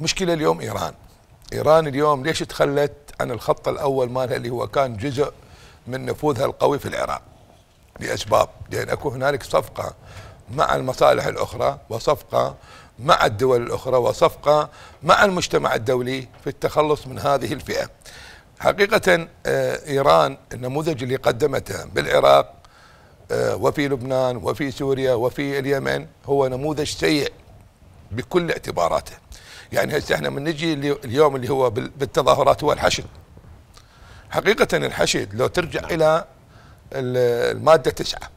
المشكله اليوم ايران ايران اليوم ليش تخلت عن الخط الاول مالها اللي هو كان جزء من نفوذها القوي في العراق لاسباب لان اكو هنالك صفقه مع المصالح الاخرى وصفقه مع الدول الاخرى وصفقه مع المجتمع الدولي في التخلص من هذه الفئه. حقيقه آه، ايران النموذج اللي قدمته بالعراق آه، وفي لبنان وفي سوريا وفي اليمن هو نموذج سيء بكل اعتباراته. يعني هسه احنا من نجي اليوم اللي هو بالتظاهرات هو الحشد حقيقة الحشد لو ترجع نعم. إلى المادة تسعة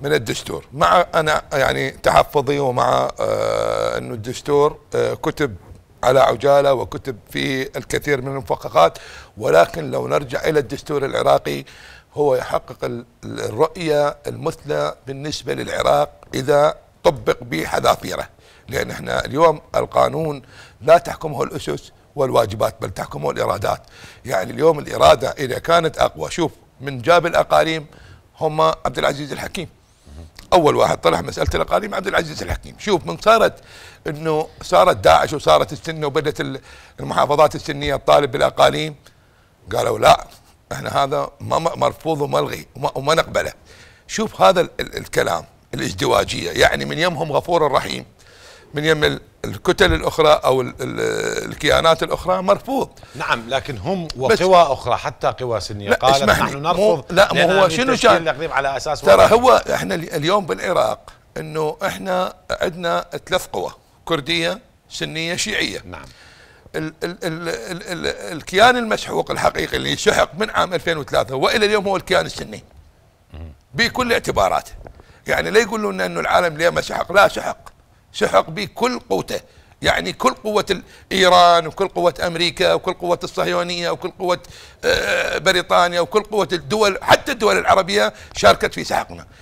من الدستور مع أنا يعني تحفظي ومع آه أنه الدستور آه كتب على عجالة وكتب فيه الكثير من المفققات ولكن لو نرجع إلى الدستور العراقي هو يحقق الرؤية المثلى بالنسبة للعراق إذا طبق بحذافيره لان احنا اليوم القانون لا تحكمه الاسس والواجبات بل تحكمه الارادات يعني اليوم الاراده اذا كانت اقوى شوف من جاب الاقاليم هم عبد العزيز الحكيم اول واحد طلع مساله الاقاليم عبد العزيز الحكيم شوف من صارت انه صارت داعش وصارت السنه وبدت المحافظات السنيه تطالب بالاقاليم قالوا لا احنا هذا ما مرفوض وملغي وما, نقبله شوف هذا الكلام الازدواجيه يعني من يمهم غفور رحيم من يم الكتل الاخرى او الكيانات الاخرى مرفوض نعم لكن هم وقوى اخرى حتى قوى سنيه لا قالت نحن نرفض لا مو هو شنو كان على اساس ترى هو احنا اليوم بالعراق انه احنا عندنا ثلاث قوى كرديه سنيه شيعيه نعم ال ال ال ال ال الكيان المسحوق الحقيقي اللي سحق من عام 2003 والى اليوم هو الكيان السني بكل اعتباراته يعني لا يقولون انه العالم اليوم شحق لا شحق شحق بكل قوته يعني كل قوة إيران وكل قوة أمريكا وكل قوة الصهيونية وكل قوة آه، بريطانيا وكل قوة الدول حتى الدول العربية شاركت في سحقنا